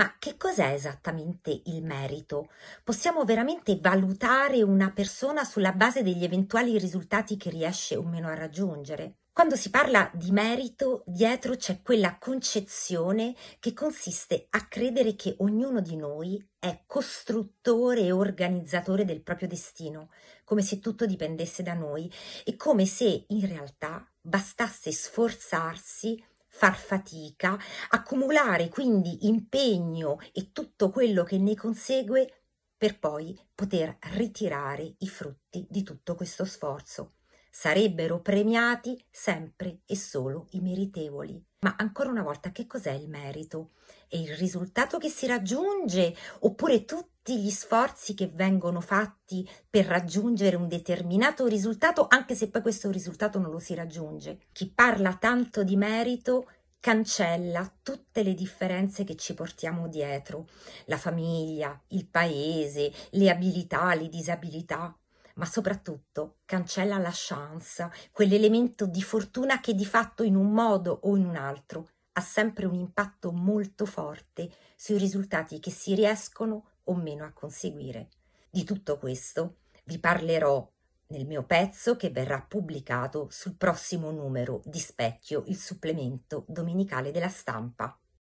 Ma che cos'è esattamente il merito? Possiamo veramente valutare una persona sulla base degli eventuali risultati che riesce o meno a raggiungere? Quando si parla di merito, dietro c'è quella concezione che consiste a credere che ognuno di noi è costruttore e organizzatore del proprio destino, come se tutto dipendesse da noi e come se in realtà bastasse sforzarsi far fatica, accumulare quindi impegno e tutto quello che ne consegue per poi poter ritirare i frutti di tutto questo sforzo. Sarebbero premiati sempre e solo i meritevoli. Ma ancora una volta, che cos'è il merito? È il risultato che si raggiunge oppure tutti tutti gli sforzi che vengono fatti per raggiungere un determinato risultato, anche se poi questo risultato non lo si raggiunge. Chi parla tanto di merito cancella tutte le differenze che ci portiamo dietro, la famiglia, il paese, le abilità, le disabilità, ma soprattutto cancella la chance, quell'elemento di fortuna che di fatto in un modo o in un altro ha sempre un impatto molto forte sui risultati che si riescono o meno a conseguire. Di tutto questo vi parlerò nel mio pezzo che verrà pubblicato sul prossimo numero di Specchio, il supplemento domenicale della stampa.